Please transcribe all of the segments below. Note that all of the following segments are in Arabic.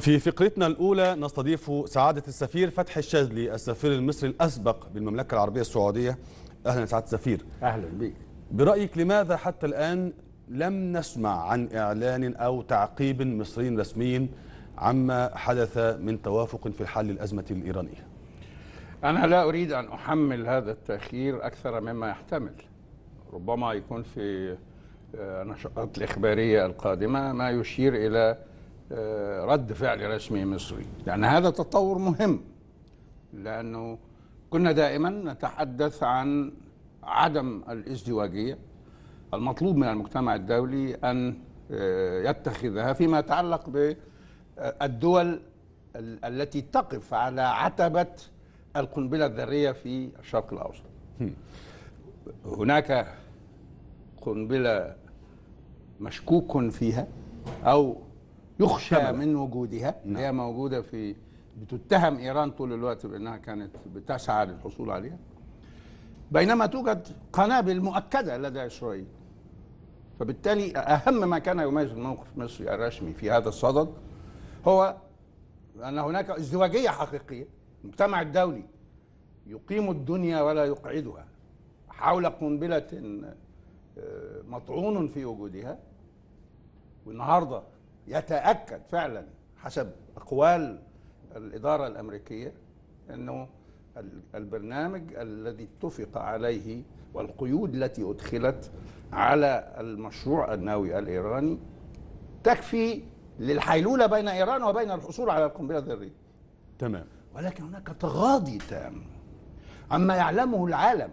في فقرتنا الأولى نستضيف سعادة السفير فتحي الشاذلي السفير المصري الأسبق بالمملكة العربية السعودية أهلا سعادة السفير أهلا بك برأيك لماذا حتى الآن لم نسمع عن إعلان أو تعقيب مصري رسمي عما حدث من توافق في حل الأزمة الإيرانية أنا لا أريد أن أحمل هذا التأخير أكثر مما يحتمل ربما يكون في آه، نشاطات الإخبارية القادمة ما يشير إلى آه، رد فعل رسمي مصري لأن هذا تطور مهم لأنه كنا دائما نتحدث عن عدم الازدواجية المطلوب من المجتمع الدولي أن آه، يتخذها فيما يتعلق بالدول آه، التي تقف على عتبة القنبلة الذرية في الشرق الأوسط هناك قنبلة مشكوك فيها أو يخشى تمام. من وجودها نعم. هي موجودة في بتتهم إيران طول الوقت بأنها كانت بتسعى للحصول عليها بينما توجد قنابل مؤكدة لدى إسرائيل فبالتالي أهم ما كان يميز الموقف المصري الرسمي في هذا الصدد هو أن هناك ازدواجية حقيقية المجتمع الدولي يقيم الدنيا ولا يقعدها حول قنبلة آه، مطعون في وجودها والنهارده يتاكد فعلا حسب اقوال الاداره الامريكيه انه البرنامج الذي اتفق عليه والقيود التي ادخلت على المشروع النووي الايراني تكفي للحيلوله بين ايران وبين الحصول على القنبله الذريه. تمام. ولكن هناك تغاضي تام عما يعلمه العالم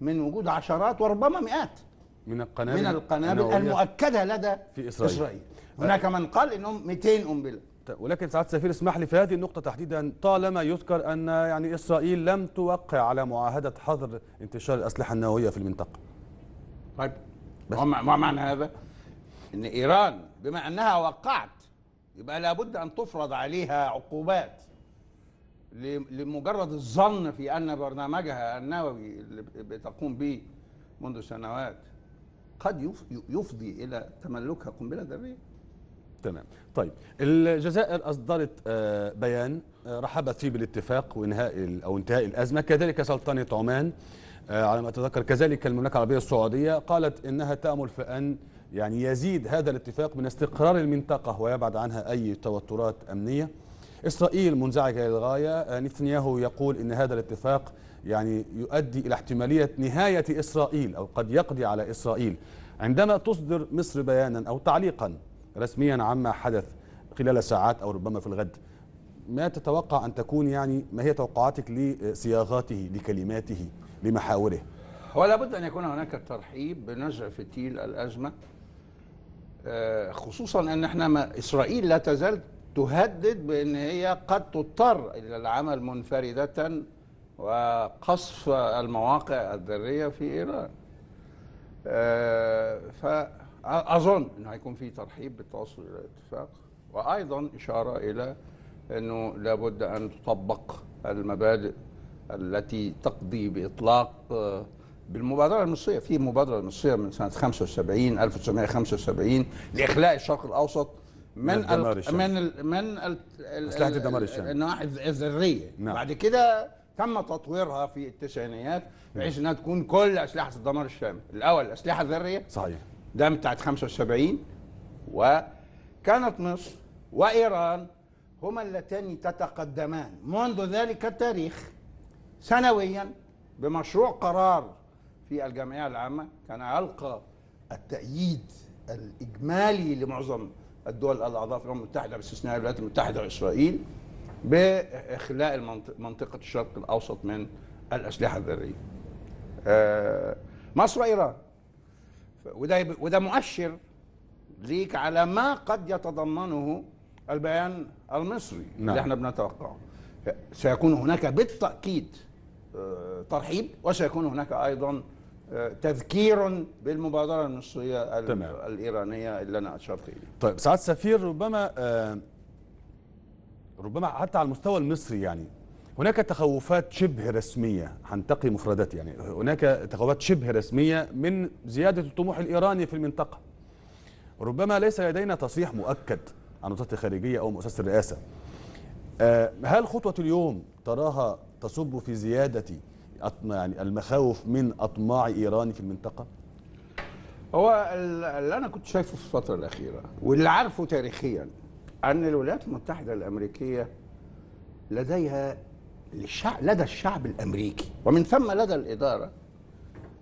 من وجود عشرات وربما مئات من القنابل من القنابل المؤكده لدى في اسرائيل, إسرائيل. هناك من قال انهم 200 قنبله طيب، ولكن سعاده السفير اسمح لي في هذه النقطه تحديدا طالما يذكر ان يعني اسرائيل لم توقع على معاهده حظر انتشار الاسلحه النوويه في المنطقه طيب بس. ما معنى هذا ان ايران بما انها وقعت يبقى لابد ان تفرض عليها عقوبات لمجرد الظن في ان برنامجها النووي اللي بتقوم به منذ سنوات قد يفضي الى تملكها قنبله ذريه تمام طيب الجزائر اصدرت آه، بيان آه، رحبت فيه بالاتفاق وانهاء او انتهاء الازمه كذلك سلطنه عمان آه، على ما اتذكر كذلك المملكه العربيه السعوديه قالت انها تامل في ان يعني يزيد هذا الاتفاق من استقرار المنطقه ويبعد عنها اي توترات امنيه اسرائيل منزعجه للغايه نتنياهو يقول ان هذا الاتفاق يعني يؤدي إلى احتمالية نهاية إسرائيل أو قد يقضي على إسرائيل عندما تصدر مصر بيانا أو تعليقا رسميا عما حدث خلال ساعات أو ربما في الغد ما تتوقع أن تكون يعني ما هي توقعاتك لصياغاته لكلماته لمحاوره ولا بد أن يكون هناك ترحيب بنزع فتيل الأزمة آه، خصوصا أن احنا ما إسرائيل لا تزال تهدد بأن هي قد تضطر إلى العمل منفردة وقصف المواقع الذرية في إيران آه، فأظن أنه هيكون في ترحيب بالتوصل إلى الاتفاق وأيضا إشارة إلى أنه لابد أن تطبق المبادئ التي تقضي بإطلاق آه، بالمبادرة المصرية في مبادرة مصرية من سنة 75 1975 لإخلاء الشرق الأوسط من من الدمار الشامل. من من اسلحه الدمار الشامل النواحي الذريه نعم. بعد كده تم تطويرها في التسعينيات نعم. بحيث انها تكون كل اسلحه الدمار الشامل الاول الاسلحه الذريه صحيح ده بتاعت 75 وكانت مصر وايران هما اللتان تتقدمان منذ ذلك التاريخ سنويا بمشروع قرار في الجمعيه العامه كان يلقى التأييد الإجمالي لمعظم الدول الأعضاء في الأمم المتحدة باستثناء الولايات المتحدة وإسرائيل باخلاء منطقه الشرق الاوسط من الاسلحه الذريه. آه، مصر وايران وده وده مؤشر ليك على ما قد يتضمنه البيان المصري نعم. اللي احنا بنتوقعه. سيكون هناك بالتاكيد آه، ترحيب وسيكون هناك ايضا آه، تذكير بالمبادره المصريه تمام. الايرانيه اللي انا اشرت اليها. طيب سعاده السفير ربما ربما حتى على المستوى المصري يعني هناك تخوفات شبه رسمية هنتقي مفردات يعني هناك تخوفات شبه رسمية من زيادة الطموح الإيراني في المنطقة ربما ليس لدينا تصريح مؤكد عن وزارة الخارجية أو مؤسسة الرئاسة آه، هل خطوة اليوم تراها تصب في زيادة يعني المخاوف من أطماع إيران في المنطقة؟ هو اللي أنا كنت شايفه في الفترة الأخيرة واللي عارفه تاريخيا أن الولايات المتحدة الأمريكية لديها لدى الشعب الأمريكي ومن ثم لدى الإدارة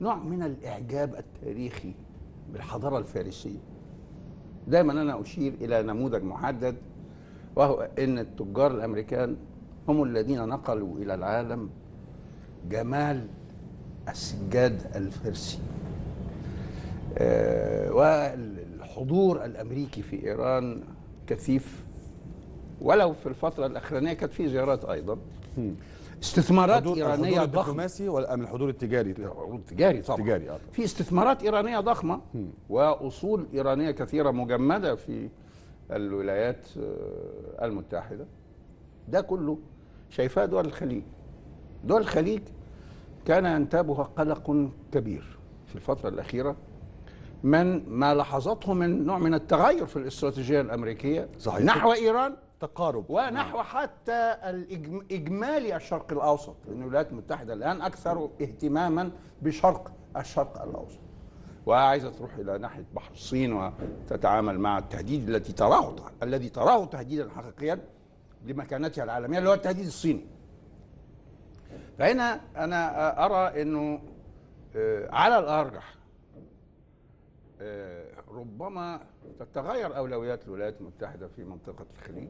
نوع من الإعجاب التاريخي بالحضارة الفارسية دايما أنا أشير إلى نموذج محدد وهو أن التجار الأمريكان هم الذين نقلوا إلى العالم جمال السجاد الفارسي آه، والحضور الأمريكي في إيران كثيف ولو في الفترة الأخرانية كانت في زيارات أيضا استثمارات حضور إيرانية الحضور ضخمة الدبلوماسي ولا من الحضور التجاري؟ التجاري طبعا التجاري آه. في استثمارات إيرانية ضخمة وأصول إيرانية كثيرة مجمدة في الولايات آه، المتحدة ده كله شايفاه دول الخليج دول الخليج كان ينتابها قلق كبير في الفترة الأخيرة من ما لاحظته من نوع من التغير في الاستراتيجيه الامريكيه صحيح. نحو ايران تقارب ونحو نعم. حتى الاجمالي الشرق الاوسط لان الولايات المتحده الان اكثر اهتماما بشرق الشرق الاوسط وعايزه تروح الى ناحيه بحر الصين وتتعامل مع التهديد التي تراه الذي تراه تهديدا حقيقيا لمكانتها العالميه اللي هو التهديد الصيني. فهنا انا ارى انه آه، على الارجح آه، ربما تتغير أولويات الولايات المتحدة في منطقة الخليج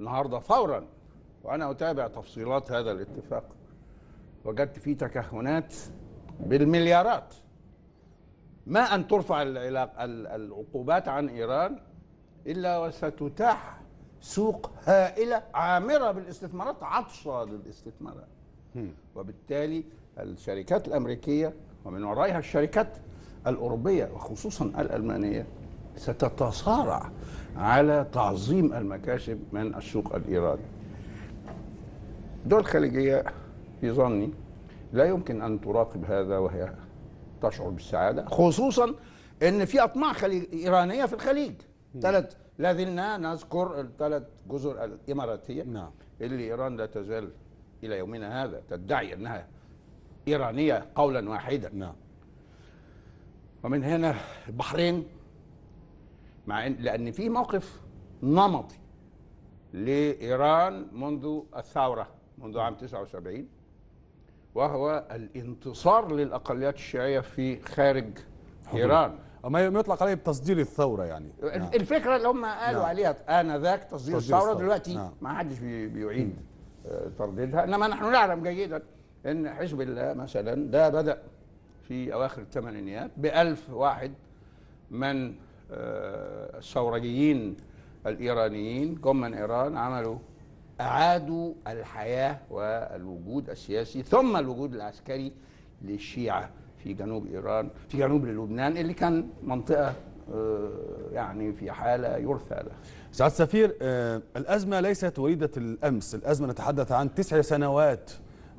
النهاردة فورا وأنا أتابع تفصيلات هذا الاتفاق وجدت فيه تكهنات بالمليارات ما أن ترفع العقوبات عن إيران إلا وستتاح سوق هائلة عامرة بالاستثمارات عطشة للاستثمارات وبالتالي الشركات الأمريكية ومن ورائها الشركات الأوروبية وخصوصا الألمانية ستتصارع على تعظيم المكاسب من السوق الإيراني دول الخليجية في ظني لا يمكن أن تراقب هذا وهي تشعر بالسعادة خصوصا أن في أطماع خليج إيرانية في الخليج ثلاث لا زلنا نذكر الثلاث جزر الإماراتية نعم. اللي إيران لا تزال إلى يومنا هذا تدعي أنها إيرانية قولا واحدا نعم. ومن هنا البحرين مع إن لأن في موقف نمطي لإيران منذ الثورة منذ عام 79 وهو الانتصار للأقليات الشيعية في خارج حضور. إيران ما يطلق عليه بتصدير الثورة يعني نعم. الفكرة اللي هم قالوا نعم. عليها آنذاك تصدير, تصدير الثورة, الثورة دلوقتي نعم. ما حدش بيعيد آه، ترديدها إنما نحن نعلم جيدا أن حزب الله مثلا ده بدأ في أواخر الثمانينيات بألف واحد من آه، الثورجيين الإيرانيين جم من إيران عملوا أعادوا الحياة والوجود السياسي ثم الوجود العسكري للشيعة في جنوب إيران في جنوب لبنان اللي كان منطقة آه، يعني في حالة يرثى لها سعاد السفير آه، الأزمة ليست وليدة الأمس الأزمة نتحدث عن تسع سنوات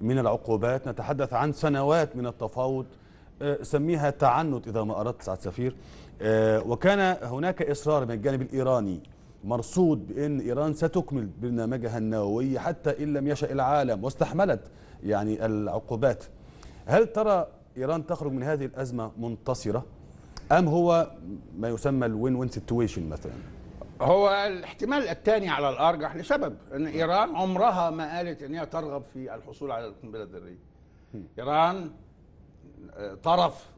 من العقوبات نتحدث عن سنوات من التفاوض آه، سميها تعنت إذا ما أردت سعد سفير آه، وكان هناك إصرار من الجانب الإيراني مرصود بأن إيران ستكمل برنامجها النووي حتى إن لم يشأ العالم واستحملت يعني العقوبات هل ترى إيران تخرج من هذه الأزمة منتصرة أم هو ما يسمى الوين وين سيتويشن مثلا هو الاحتمال الثاني على الأرجح لسبب أن إيران عمرها ما قالت أنها ترغب في الحصول على القنبلة الذرية إيران طرف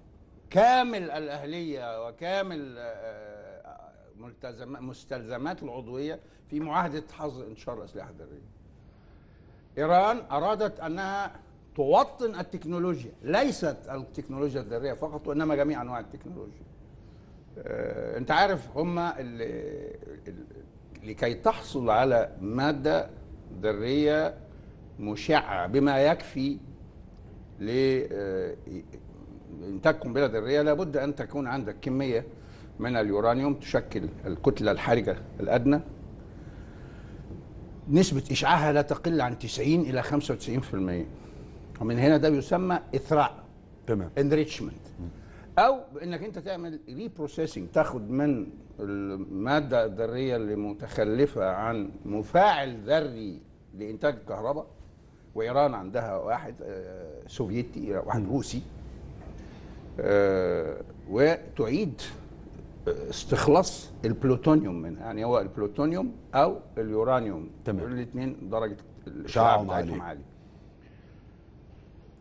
كامل الأهلية وكامل آه، مستلزمات العضوية في معاهدة حظر انتشار الأسلحة الذرية إيران أرادت أنها توطن التكنولوجيا ليست التكنولوجيا الذرية فقط وإنما جميع أنواع التكنولوجيا آه، أنت عارف هم لكي تحصل على مادة ذرية مشعة بما يكفي لإنتاج آه، قنبلة ذرية لابد أن تكون عندك كمية من اليورانيوم تشكل الكتلة الحرجة الأدنى نسبة إشعاعها لا تقل عن 90 إلى 95% ومن هنا ده بيسمى إثراء تمام انريتشمنت أو بإنك أنت تعمل ريبروسيسنج تاخد من المادة الذرية اللي متخلفة عن مفاعل ذري لإنتاج الكهرباء وايران عندها واحد آه، سوفيتي واحد روسي آه، وتعيد آه، استخلاص البلوتونيوم منها يعني هو البلوتونيوم او اليورانيوم تمام الاثنين درجه الاشعاع بتاعتهم عاليه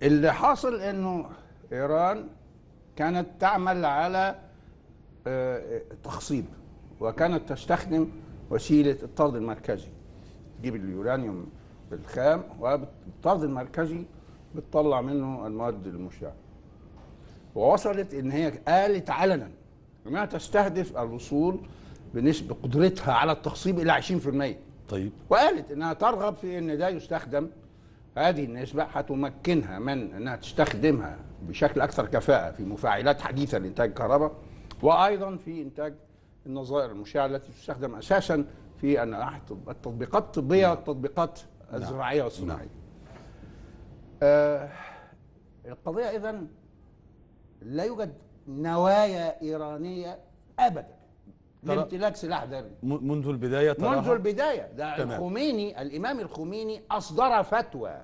اللي حاصل انه ايران كانت تعمل على تخصيب وكانت تستخدم وسيله الطرد المركزي تجيب اليورانيوم بالخام وبالطرد المركزي بتطلع منه المواد المشعه ووصلت ان هي قالت علنا انها تستهدف الوصول بنسبه قدرتها على التخصيب الى 20% طيب وقالت انها ترغب في ان ده يستخدم هذه النسبه هتمكنها من انها تستخدمها بشكل اكثر كفاءه في مفاعلات حديثه لانتاج الكهرباء وايضا في انتاج النظائر المشعه التي تستخدم اساسا في ان التطبيقات الطبيه والتطبيقات نعم. نعم. الزراعيه والصناعيه نعم. آه القضيه اذا لا يوجد نوايا ايرانيه ابدا لامتلاك سلاح ذري منذ البدايه طرح. منذ البدايه ده تمام. الخميني الامام الخميني اصدر فتوى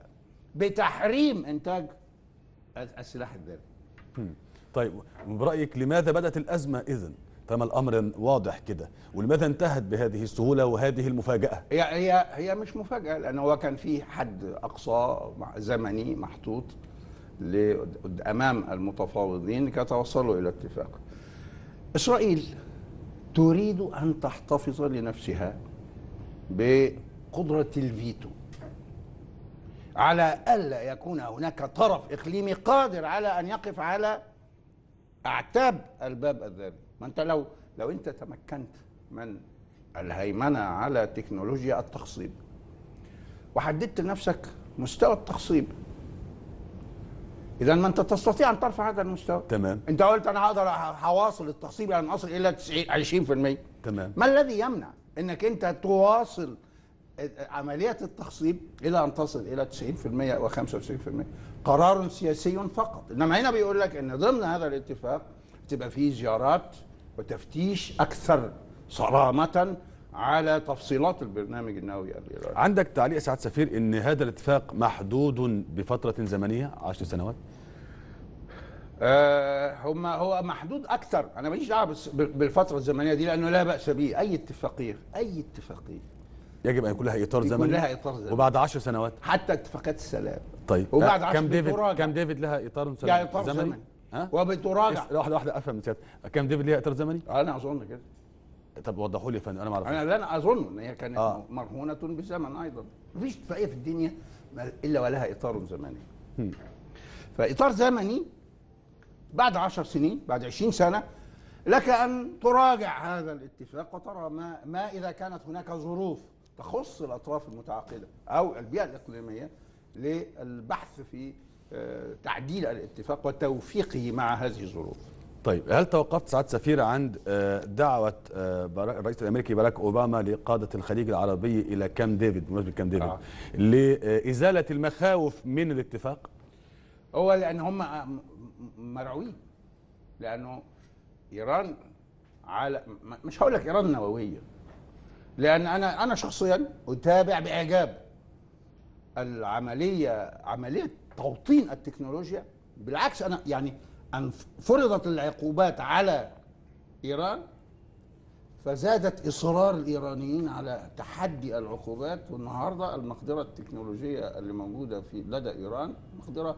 بتحريم انتاج السلاح الذري طيب برايك لماذا بدات الازمه اذن فما الامر واضح كده ولماذا انتهت بهذه السهوله وهذه المفاجاه هي هي هي مش مفاجاه لان هو كان في حد اقصى زمني محطوط امام المتفاوضين كي توصلوا الى اتفاق اسرائيل تريد ان تحتفظ لنفسها بقدره الفيتو على الا يكون هناك طرف اقليمي قادر على ان يقف على اعتاب الباب الذهبي ما انت لو لو انت تمكنت من الهيمنه على تكنولوجيا التخصيب وحددت لنفسك مستوى التخصيب اذا ما انت تستطيع ان ترفع هذا المستوى تمام انت قلت انا هقدر هواصل التخصيب يعني اصل الى 90 20% تمام ما الذي يمنع انك انت تواصل عملية التخصيب إلى أن تصل إلى 90% أو 95% قرار سياسي فقط إنما هنا بيقول لك إن ضمن هذا الاتفاق تبقى فيه زيارات وتفتيش أكثر صرامة على تفصيلات البرنامج النووي الإيراني عندك تعليق سعد سفير إن هذا الاتفاق محدود بفترة زمنية 10 سنوات؟ أه هم هو محدود اكثر انا ماليش دعوه بالفتره الزمنيه دي لانه لا باس به اي اتفاقيه اي اتفاقيه يجب ان يكون لها اطار زمني يكون لها اطار زمني وبعد 10 سنوات حتى اتفاقات السلام طيب وبعد 10 كام كام ديفيد لها اطار يعني زمني يعني اطار زمني ها وبتراجع واحده واحده افهم من كام ديفيد ليها اطار زمني؟ انا اظن كده طب وضحوا لي يا فندم انا ما اعرفش انا لا اظن ان هي كانت آه. مرهونه بزمن ايضا مفيش اتفاقيه في الدنيا الا ولها اطار زمني فاطار زمني بعد 10 سنين بعد 20 سنه لك ان تراجع هذا الاتفاق وترى ما ما اذا كانت هناك ظروف تخص الاطراف المتعاقده او البيئه الاقليميه للبحث في آه، تعديل الاتفاق وتوفيقه مع هذه الظروف. طيب هل توقفت سعاده سفير عند آه، دعوه آه، الرئيس الامريكي باراك اوباما لقاده الخليج العربي الى كام ديفيد بمناسبه كام ديفيد آه. لازاله المخاوف من الاتفاق؟ هو لان هم مرعوين لانه ايران على مش هقول لك ايران نوويه لان انا انا شخصيا اتابع باعجاب العمليه عمليه توطين التكنولوجيا بالعكس انا يعني ان فرضت العقوبات على ايران فزادت اصرار الايرانيين على تحدي العقوبات والنهارده المقدره التكنولوجيه اللي موجوده في لدى ايران مقدره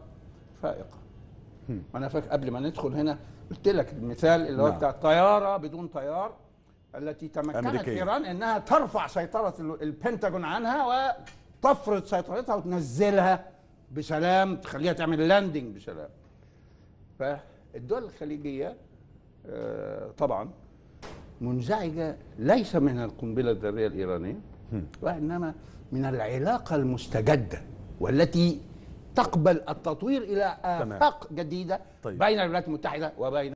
فائقه انا فاكر قبل ما ندخل هنا قلت لك المثال اللي هو نعم. بتاع طياره بدون طيار التي تمكنت أمريكية. إيران أنها ترفع سيطرة البنتاجون عنها وتفرض سيطرتها وتنزلها بسلام تخليها تعمل لاندنج بسلام فالدول الخليجية آه، طبعا منزعجة ليس من القنبلة الذرية الإيرانية وإنما من العلاقة المستجدة والتي تقبل التطوير إلى آفاق جديدة طيب. بين الولايات المتحدة وبين